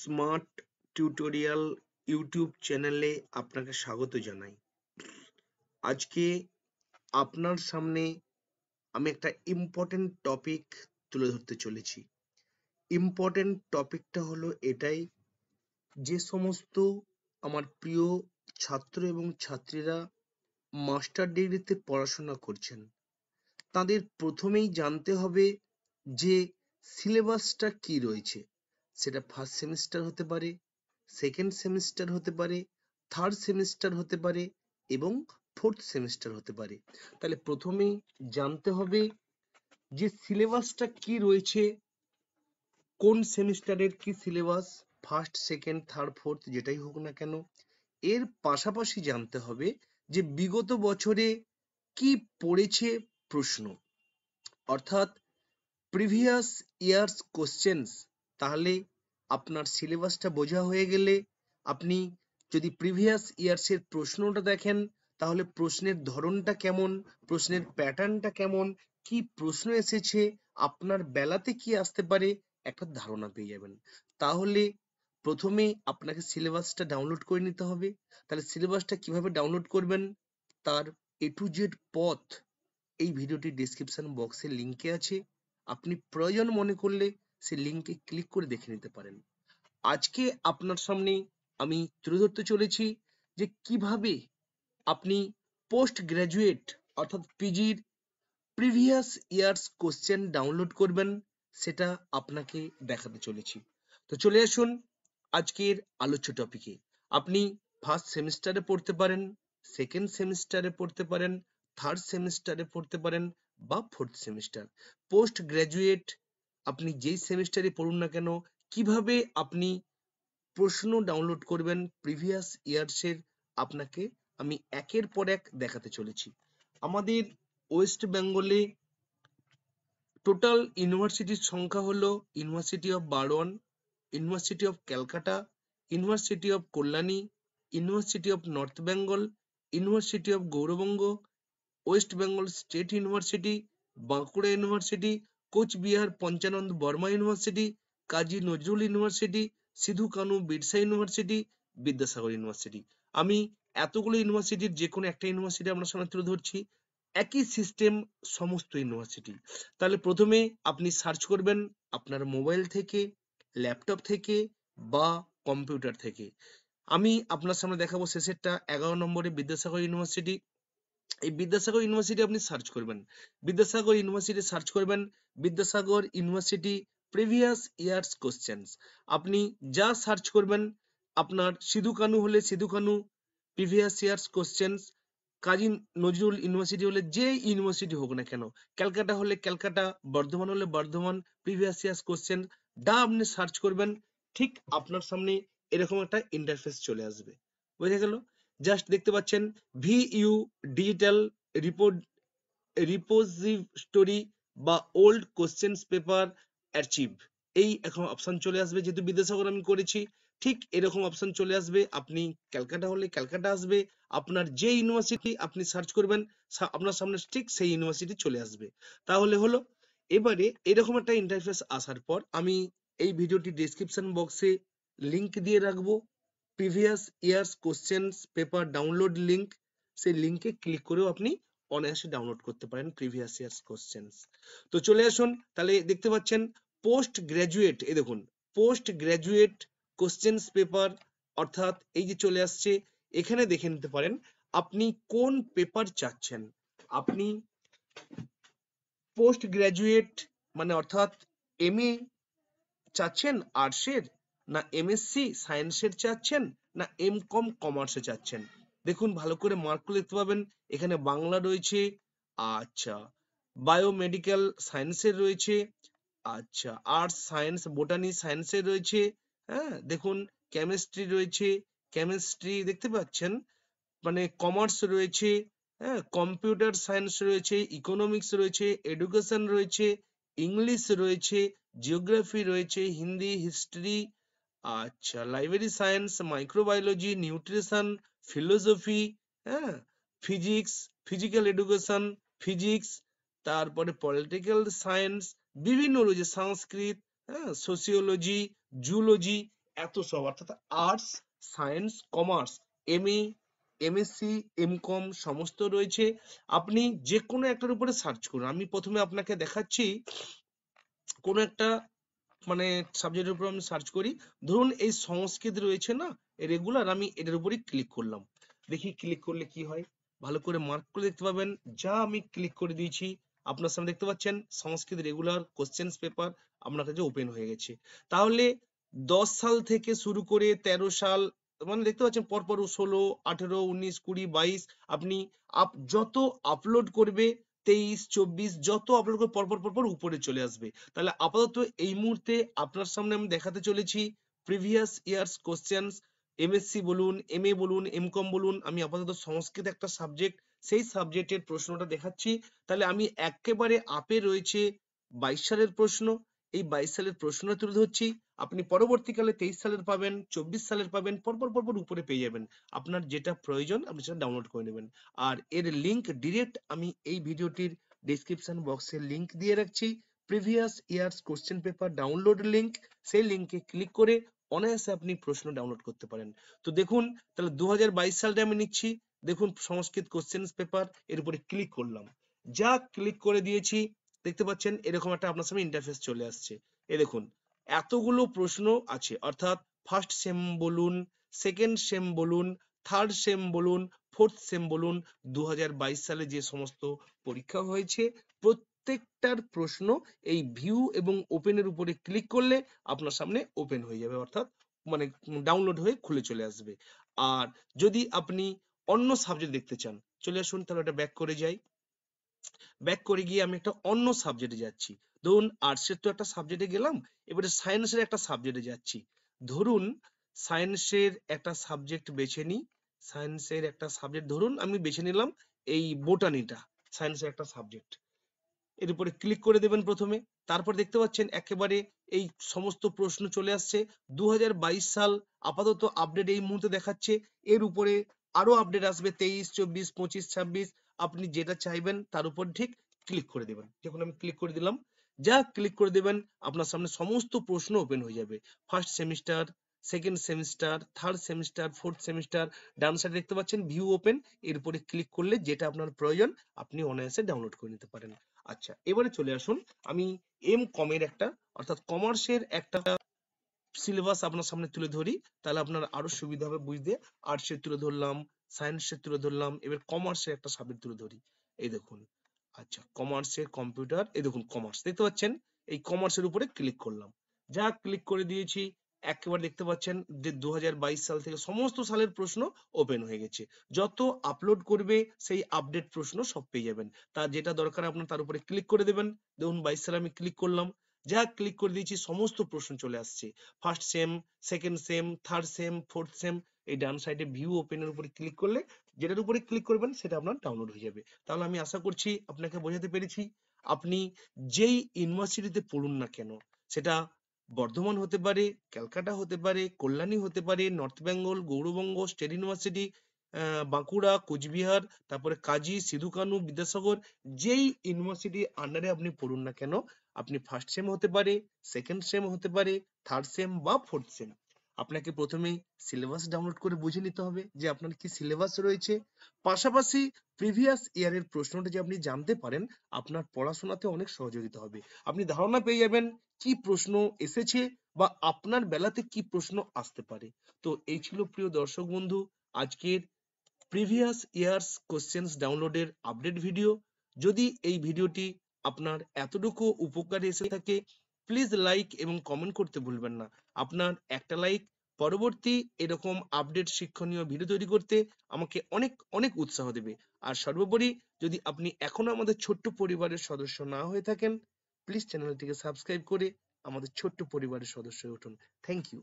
smart tutorial YouTube চ্যানেলে আপনাকে স্বাগত জানাই আজকে আপনার সামনে আমি একটা ইম্পর্টেন্ট টপিক তুলে ধরতে চলেছি ইম্পর্টেন্ট টপিকটা হলো এটাই যে সমস্ত আমার প্রিয় ছাত্র এবং ছাত্রীরা মাস্টার ডিগ্রিতে পড়াশোনা করছেন তাদের প্রথমেই জানতে হবে যে সিলেবাসটা কি রয়েছে সেটা ফার্স্ট সেমিস্টার হতে পারে সেকেন্ড সেমিস্টার হতে পারে থার্ড সেমিস্টার হতে পারে এবং ফোর্থ সেমিস্টার হতে পারে তাহলে প্রথমে জানতে হবে যে সিলেবাসটা কি রয়েছে কোন সেমিস্টারের কি syllabus first second third fourth যেটাই হোক না কেন এর পাশাপাশি জানতে হবে যে বিগত বছরে কি পড়েছে প্রশ্ন অর্থাৎ প্রিভিয়াস ইয়ার্স কোশ্চেন্স তাহলে আপনার সিলেবাসটা বোঝা হয়ে গেলে আপনি যদি প্রিভিয়াস ইয়ার্সের প্রশ্নটা দেখেন তাহলে প্রশ্নের ধরনটা কেমন প্রশ্নের প্যাটার্নটা কেমন কি প্রশ্ন এসেছে আপনার বেলাতে কি আসতে পারে একটা ধারণা পেয়ে যাবেন তাহলে প্রথমে আপনাকে সিলেবাসটা ডাউনলোড করে নিতে হবে তাহলে সিলেবাসটা কিভাবে ডাউনলোড করবেন তার এ টু জেড পথ এই ভিডিওটি ডিসক্রিপশন বক্সের লিংকে আছে আপনি প্রয়োজন মনে করলে সেই লিঙ্কে ক্লিক করে দেখে নিতে পারেন আজকে আপনার সামনে আমি তুলে ধরতে চলেছি যে কিভাবে আপনি পোস্ট গ্রাজুয়েট অর্থাৎ পিজির প্রিভিয়াস ইয়ার্স কোশ্চেন ডাউনলোড করবেন সেটা আপনাকে দেখাতে চলেছি তো চলে আসুন আজকের আলোচ্য টপিকে আপনি ফার্স্ট সেমিস্টারে পড়তে পারেন সেকেন্ড সেমিস্টারে পড়তে পারেন থার্ড সেমিস্টারে পড়তে পারেন বা ফোর্থ সেমিস্টার পোস্ট গ্রাজুয়েট আপনি যেই সেমিস্টারে পড়ুন না কেন কিভাবে আপনি প্রশ্ন ডাউনলোড করবেন প্রিভিয়াস ইয়ার্সের আপনাকে আমি একের পর এক দেখাতে চলেছি আমাদের ওয়েস্ট বেঙ্গলে টোটাল ইউনিভার্সিটির সংখ্যা হলো university of Burdwan university of Calcutta university of Kalyani university of North Bengal university of Gourbanga West Bengal state university Bankura university Coochbehar Panchananda Barma university Kazi Nazrul university Sidhu Kanu Birsa university Vidyasagar university আমি এতগুলো ইউনিভার্সিটির যে কোনো একটা ইউনিভার্সিটি আপনার সামনে তুলে ধরছি একই সিস্টেম সমস্ত ইউনিভার্সিটি তাহলে প্রথমে আপনি সার্চ করবেন আপনার মোবাইল থেকে ল্যাপটপ থেকে বা কম্পিউটার থেকে আমি আপনার সামনে দেখাবো শেষেরটা এগারো নম্বরে বিদ্যাসাগর ইউনিভার্সিটি এই বিদ্যাসাগর ইউনিভার্সিটি আপনি সার্চ করবেন বিদ্যাসাগর ইউনিভার্সিটি সার্চ করবেন Vidyasagar university previous years questions আপনি যা সার্চ করবেন আপনার সিধু কানু হলে Sidhu Kanu previous years questions Kazi Nazrul university হলে যে ইউনিভার্সিটি হোক না কেন ক্যালকাটা হলে ক্যালকাটা বর্ধমান হলে বর্ধমান প্রিভিয়াস ইয়ার্স কোশ্চেন যা আপনি সার্চ করবেন ঠিক আপনার সামনে এরকম একটা ইন্টারফেস চলে আসবে বুঝে গেল জাস্ট দেখতে পাচ্ছেন VU digital report repository বা ওল্ড কোশ্চেন পেপার অ্যাচিভ এই এখন অপশন চলে আসবে যেহেতু বিদ্যাসাগর আমি করেছি ঠিক এরকম অপশন চলে আসবে আপনি ক্যালকাটা হলে ক্যালকাটা আসবে আপনার যে ইউনিভার্সিটি আপনি সার্চ করবেন আপনার সামনে ঠিক সেই ইউনিভার্সিটি চলে আসবে তাহলে হলো এবারে এরকম একটা ইন্টারফেস আসার পর আমি এই ভিডিওটি ডেসক্রিপশন বক্সে লিংক দিয়ে রাখবো previous years questions paper download link সেই লিঙ্কে ক্লিক করেও আপনি অনায়াসে ডাউনলোড করতে পারেন প্রিভিয়াস ইয়ার্স কোশ্চেন্স তো চলে আসুন তাহলে দেখতে পাচ্ছেন পোস্ট গ্র্যাজুয়েট এই দেখুন পোস্ট গ্র্যাজুয়েট কোশ্চেন্স পেপার অর্থাৎ এই যে চলে আসছে এখানে দেখে নিতে পারেন আপনি কোন পেপার চাচ্ছেন আপনি পোস্ট গ্র্যাজুয়েট মানে অর্থাৎ এম এ চাচ্ছেন আর্টসের না এমএসসি সায়েন্সের চাচ্ছেন না এম কম কমার্সে চাচ্ছেন দেখুন ভালো করে মার্ক দেখতে পাবেন এখানে বাংলা রয়েছে আচ্ছা বায়োমেডিক্যাল সায়েন্সের রয়েছে আচ্ছা আর্টস সায়েন্স বোটানি সায়েন্সের রয়েছে হ্যাঁ দেখুন কেমিস্ট্রি রয়েছে কেমিস্ট্রি দেখতে পাচ্ছেন মানে কমার্স রয়েছে হ্যাঁ কম্পিউটার সায়েন্স রয়েছে ইকোনমিক্স রয়েছে এডুকেশন রয়েছে ইংলিশ রয়েছে জিওগ্রাফি রয়েছে হিন্দি হিস্ট্রি আচ্ছা library science microbiology nutrition philosophy হ্যাঁ ফিজিক্স ফিজিক্যাল এডুকেশন ফিজিক্স তারপরে পলিটিক্যাল সায়েন্স বিভিন্ন রয়েছে সংস্কৃত হ্যাঁ সোসিওলজি জুলজি এত সব অর্থাৎ arts science commerce M MSc MSc MCom সমস্ত রয়েছে আপনি যে কোনো একটার উপরে সার্চ করুন আমি প্রথমে আপনাকে দেখাচ্ছি কোন একটা মানে সাবজেক্টের উপর আমি সার্চ করি ধরুন এই সংস্কৃত রয়েছে না রেগুলার আমি এটার উপরই ক্লিক করলাম দেখি ক্লিক করলে কি হয় ভালো করে মার্ক করে দেখতে পাবেন যা আমি ক্লিক করে দিয়েছি আপনার সামনে দেখতে পাচ্ছেন সংস্কৃত রেগুলার কোশ্চেন পেপার আপনার কাছে ওপেন হয়ে গেছে তাহলে দশ সাল থেকে শুরু করে তেরো সাল মানে দেখতে পাচ্ছেন পরপর ষোলো আঠেরো উনিশ কুড়ি বাইশ আপনি যত আপলোড করবে তেইশ চব্বিশ যত আপনার করে পরপর পরপর উপরে চলে আসবে তাহলে আপাতত এই মুহূর্তে আপনার সামনে আমি দেখাতে চলেছি প্রিভিয়াস ইয়ার্স কোশ্চেন এমএসসি বলুন এম বলুন কম বলুন আমি আপাতত সংস্কৃত একটা সাবজেক্ট সেই সাবজেক্টের প্রশ্নটা দেখাচ্ছি তাহলে আমি একেবারে আপে রয়েছে বাইশ সালের প্রশ্ন এই বাইশ সালের প্রশ্ন তুলে ধরছি আপনি পরবর্তীকালে তেইশ সালের পাবেন চব্বিশ সালের পাবেন পরপর পরপর উপরে পেয়ে যাবেন আপনার যেটা প্রয়োজন আপনি সেটা ডাউনলোড করে নেবেন আর এর লিঙ্ক ডিরেক্ট আমি এই ভিডিওটির ডিসক্রিপশন বক্সে লিঙ্ক দিয়ে রাখছি previous years question paper download link সেই লিঙ্কে ক্লিক করে অনায়াসে আপনি প্রশ্ন ডাউনলোড করতে পারেন তো দেখুন তাহলে দু হাজার সালটা আমি নিচ্ছি দেখুন সংস্কৃত কোশ্চেন পেপার এর উপরে ক্লিক করলাম যা ক্লিক করে দিয়েছি দেখতে পাচ্ছেন এরকম একটা আপনার সামনে ইন্টারফেস চলে আসছে এ দেখুন এতগুলো প্রশ্ন আছে অর্থাৎ ফার্স্ট সেম বলুন সেকেন্ড সেম বলুন থার্ড সেম বলুন ফোর্থ সেম বলুন দু সালে যে সমস্ত পরীক্ষা হয়েছে প্রত্যেকটার প্রশ্ন এই ভিউ এবং ওপেনের উপরে ক্লিক করলে আপনার সামনে ওপেন হয়ে যাবে অর্থাৎ মানে ডাউনলোড হয়ে খুলে চলে আসবে আর যদি আপনি অন্য সাবজেক্ট দেখতে চান চলে আসুন তাহলে এটা ব্যাক করে যাই ব্যাক করে গিয়ে আমি একটা অন্য সাবজেক্টে যাচ্ছি ধরুন আর্টসের তো একটা সাবজেক্টে গেলাম এবারে সায়েন্সের একটা সাবজেক্টে যাচ্ছি ধরুন সায়েন্সের একটা সাবজেক্ট বেছে নিই সায়েন্সের একটা সাবজেক্ট ধরুন আমি বেছে নিলাম এই বোটানিটা সায়েন্সের একটা সাবজেক্ট এর উপরে ক্লিক করে দেবেন প্রথমে তারপর দেখতে পাচ্ছেন একেবারে এই সমস্ত প্রশ্ন চলে আসছে দু সাল আপাতত আপডেট এই মুহূর্তে দেখাচ্ছে এর উপরে আরো আপডেট আসবে তেইশ চব্বিশ পঁচিশ ছাব্বিশ আপনি যেটা চাইবেন তার উপর ঠিক ক্লিক করে দেবেন যখন আমি ক্লিক করে দিলাম যা ক্লিক করে দেবেন আপনার সামনে সমস্ত প্রশ্ন ওপেন হয়ে যাবে first semester second semester third semester fourth semester ডান সাইড দেখতে পাচ্ছেন ভিউ ওপেন এর উপরে ক্লিক করলে যেটা আপনার প্রয়োজন আপনি অনায়াসে ডাউনলোড করে নিতে পারেন আচ্ছা এবারে চলে আসুন আমি এম কমের একটা অর্থাৎ কমার্সের একটা সিলেবাস আপনার সামনে তুলে ধরি তাহলে আপনার আরো সুবিধা হবে বুঝতে আর্টস এর তুলে ধরলাম সায়েন্স এর তুলে ধরলাম এবার কমার্সের একটা সাবজেক্ট তুলে ধরি এই দেখুন আচ্ছা কমার্সের কম্পিউটার এই দেখুন কমার্স দেখতে পাচ্ছেন এই কমার্সের উপরে ক্লিক করলাম যা ক্লিক করে দিয়েছি একেবারে দেখতে পাচ্ছেন যে দু সাল থেকে সমস্ত সালের প্রশ্ন ওপেন হয়ে গেছে যত আপলোড করবে সেই আপডেট প্রশ্ন সব পেয়ে যাবেন তা যেটা দরকার আপনার তার উপরে ক্লিক করে দেবেন দেখুন বাইশ সালে আমি ক্লিক করলাম যা ক্লিক করে দিয়েছি সমস্ত প্রশ্ন চলে আসছে first sem second sem third sem fourth sem এই ডান সাইডে ভিউ ওপেনের উপরে ক্লিক করলে যেটার উপরে ক্লিক করবেন সেটা আপনার ডাউনলোড হয়ে যাবে তাহলে আমি আশা করছি আপনাকে বোঝাতে পেরেছি আপনি যেই ইউনিভার্সিটিতে পড়ুন না কেন সেটা বর্ধমান হতে পারে ক্যালকাটা হতে পারে কল্যাণী হতে পারে North Bengal Gourbanga state university Bankura Coochbehar তারপরে কাজী সিধু কানু বিদ্যাসাগর যেই ইউনিভার্সিটি আন্ডারে আপনি পড়ুন না কেন আপনি ফার্স্ট সেম হতে পারে সেকেন্ড সেম হতে পারে থার্ড সেম বা ফোর্থ সেম আপনাকে প্রথমে সিলেবাস ডাউনলোড করে বুঝে নিতে হবে যে আপনার কি সিলেবাস রয়েছে পাশাপাশি প্রিভিয়াস ইয়ারের প্রশ্নটা যে আপনি জানতে পারেন আপনার পড়াশোনাতে অনেক সহযোগিতা হবে আপনি ধারণা পেয়ে যাবেন কি প্রশ্ন এসেছে বা আপনার বেলাতে কি প্রশ্ন আসতে পারে তো এই ছিল প্রিয় দর্শক বন্ধু আজকের প্রিভিয়াস ইয়ার্স কোশ্চেন্স ডাউনলোডের আপডেট ভিডিও যদি এই ভিডিওটি আপনার এতটুকু উপকার এসে থাকে প্লিজ লাইক এবং কমেন্ট করতে ভুলবেন না আপনার একটা লাইক পরবর্তী এরকম আপডেট শিক্ষণীয় ভিডিও তৈরি করতে আমাকে অনেক অনেক উৎসাহ দেবে আর সর্বোপরি যদি আপনি এখনো আমাদের ছোট্ট পরিবারের সদস্য না হয়ে থাকেন প্লিজ চ্যানেলটিকে সাবস্ক্রাইব করে আমাদের ছোট্ট পরিবারের সদস্য হয়ে উঠুন থ্যাংক ইউ